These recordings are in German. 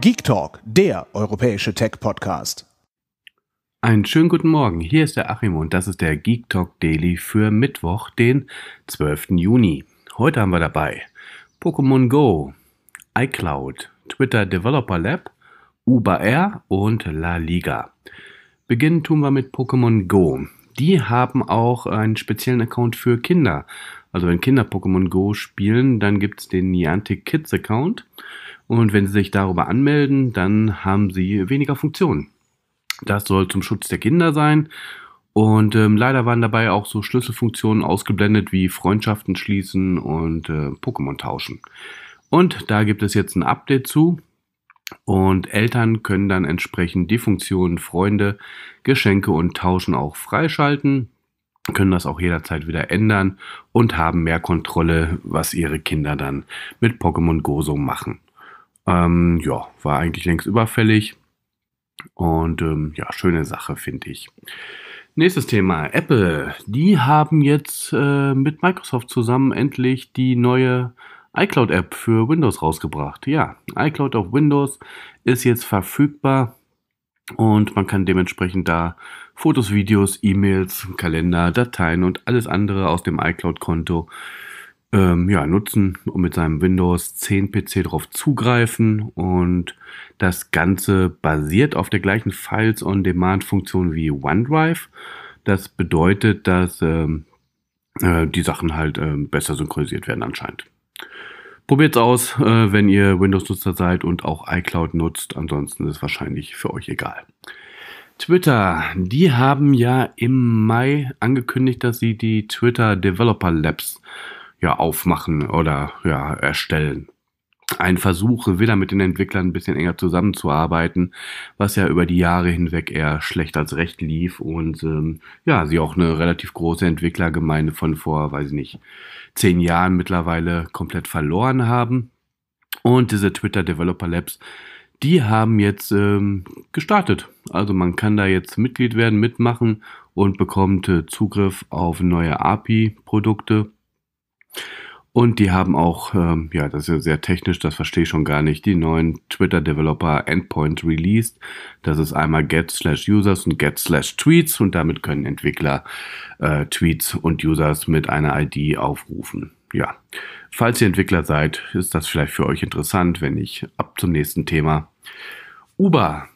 Geek Talk, der europäische Tech-Podcast. Einen schönen guten Morgen, hier ist der Achim und das ist der Geek Talk Daily für Mittwoch, den 12. Juni. Heute haben wir dabei Pokémon Go, iCloud, Twitter Developer Lab, Uber Air und La Liga. Beginnen tun wir mit Pokémon Go. Die haben auch einen speziellen Account für Kinder. Also wenn Kinder Pokémon Go spielen, dann gibt es den Niantic Kids Account. Und wenn Sie sich darüber anmelden, dann haben Sie weniger Funktionen. Das soll zum Schutz der Kinder sein. Und ähm, leider waren dabei auch so Schlüsselfunktionen ausgeblendet wie Freundschaften schließen und äh, Pokémon tauschen. Und da gibt es jetzt ein Update zu. Und Eltern können dann entsprechend die Funktionen Freunde, Geschenke und Tauschen auch freischalten, können das auch jederzeit wieder ändern und haben mehr Kontrolle, was ihre Kinder dann mit Pokémon Go so machen. Ähm, ja, war eigentlich längst überfällig. Und ähm, ja, schöne Sache, finde ich. Nächstes Thema, Apple. Die haben jetzt äh, mit Microsoft zusammen endlich die neue iCloud-App für Windows rausgebracht. Ja, iCloud auf Windows ist jetzt verfügbar und man kann dementsprechend da Fotos, Videos, E-Mails, Kalender, Dateien und alles andere aus dem iCloud-Konto äh, ähm, ja, nutzen und mit seinem Windows 10 PC darauf zugreifen. Und das Ganze basiert auf der gleichen Files-on-Demand-Funktion wie OneDrive. Das bedeutet, dass ähm, äh, die Sachen halt äh, besser synchronisiert werden anscheinend. Probiert's aus, äh, wenn ihr Windows-Nutzer seid und auch iCloud nutzt. Ansonsten ist es wahrscheinlich für euch egal. Twitter, die haben ja im Mai angekündigt, dass sie die Twitter Developer Labs ja, aufmachen oder ja, erstellen. Ein Versuch, wieder mit den Entwicklern ein bisschen enger zusammenzuarbeiten, was ja über die Jahre hinweg eher schlecht als recht lief und ähm, ja, sie auch eine relativ große Entwicklergemeinde von vor, weiß ich nicht, zehn Jahren mittlerweile komplett verloren haben. Und diese Twitter Developer Labs, die haben jetzt ähm, gestartet. Also man kann da jetzt Mitglied werden, mitmachen und bekommt äh, Zugriff auf neue API-Produkte und die haben auch, ähm, ja, das ist ja sehr technisch, das verstehe ich schon gar nicht, die neuen Twitter-Developer Endpoint released. Das ist einmal get slash users und get slash tweets und damit können Entwickler äh, Tweets und Users mit einer ID aufrufen. Ja, falls ihr Entwickler seid, ist das vielleicht für euch interessant. Wenn nicht, ab zum nächsten Thema. Uber.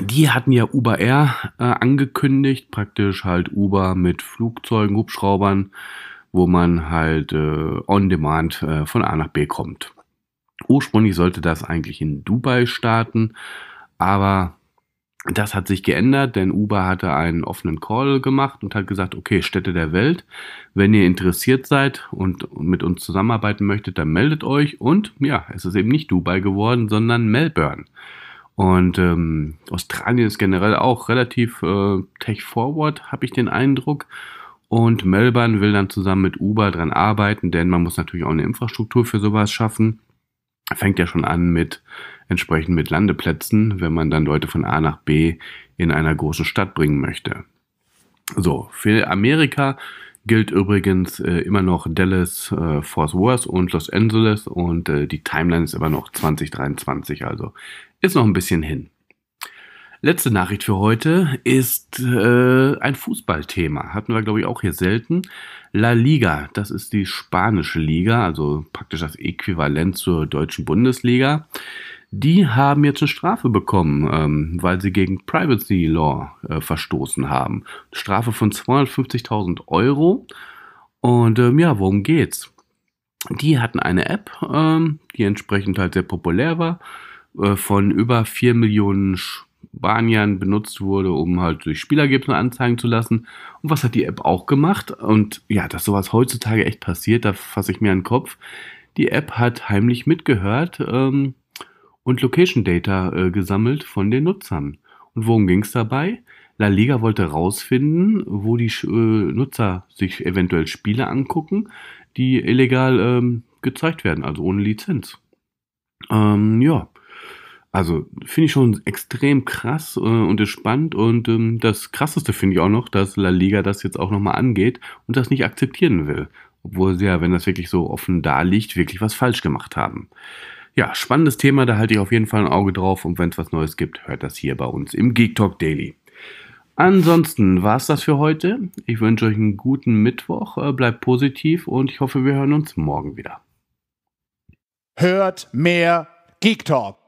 Die hatten ja Uber Air äh, angekündigt, praktisch halt Uber mit Flugzeugen, Hubschraubern wo man halt äh, on demand äh, von A nach B kommt. Ursprünglich sollte das eigentlich in Dubai starten, aber das hat sich geändert, denn Uber hatte einen offenen Call gemacht und hat gesagt, okay, Städte der Welt, wenn ihr interessiert seid und mit uns zusammenarbeiten möchtet, dann meldet euch. Und ja, es ist eben nicht Dubai geworden, sondern Melbourne. Und ähm, Australien ist generell auch relativ äh, tech-forward, habe ich den Eindruck. Und Melbourne will dann zusammen mit Uber dran arbeiten, denn man muss natürlich auch eine Infrastruktur für sowas schaffen. Fängt ja schon an mit entsprechend mit Landeplätzen, wenn man dann Leute von A nach B in einer großen Stadt bringen möchte. So, für Amerika gilt übrigens äh, immer noch Dallas, äh, Fort Worth und Los Angeles und äh, die Timeline ist immer noch 2023, also ist noch ein bisschen hin. Letzte Nachricht für heute ist äh, ein Fußballthema. Hatten wir, glaube ich, auch hier selten. La Liga, das ist die spanische Liga, also praktisch das Äquivalent zur deutschen Bundesliga. Die haben jetzt eine Strafe bekommen, ähm, weil sie gegen Privacy Law äh, verstoßen haben. Strafe von 250.000 Euro. Und ähm, ja, worum geht's? Die hatten eine App, ähm, die entsprechend halt sehr populär war, äh, von über 4 Millionen Sch Banyan benutzt wurde, um halt durch Spielergebnisse anzeigen zu lassen. Und was hat die App auch gemacht? Und ja, dass sowas heutzutage echt passiert, da fasse ich mir an den Kopf. Die App hat heimlich mitgehört ähm, und Location Data äh, gesammelt von den Nutzern. Und worum ging es dabei? La Liga wollte rausfinden, wo die äh, Nutzer sich eventuell Spiele angucken, die illegal ähm, gezeigt werden, also ohne Lizenz. Ähm, ja, also finde ich schon extrem krass äh, und ist spannend und ähm, das Krasseste finde ich auch noch, dass La Liga das jetzt auch nochmal angeht und das nicht akzeptieren will. Obwohl sie ja, wenn das wirklich so offen da liegt, wirklich was falsch gemacht haben. Ja, spannendes Thema, da halte ich auf jeden Fall ein Auge drauf und wenn es was Neues gibt, hört das hier bei uns im Geek Talk Daily. Ansonsten war es das für heute. Ich wünsche euch einen guten Mittwoch, äh, bleibt positiv und ich hoffe, wir hören uns morgen wieder. Hört mehr Geek Talk.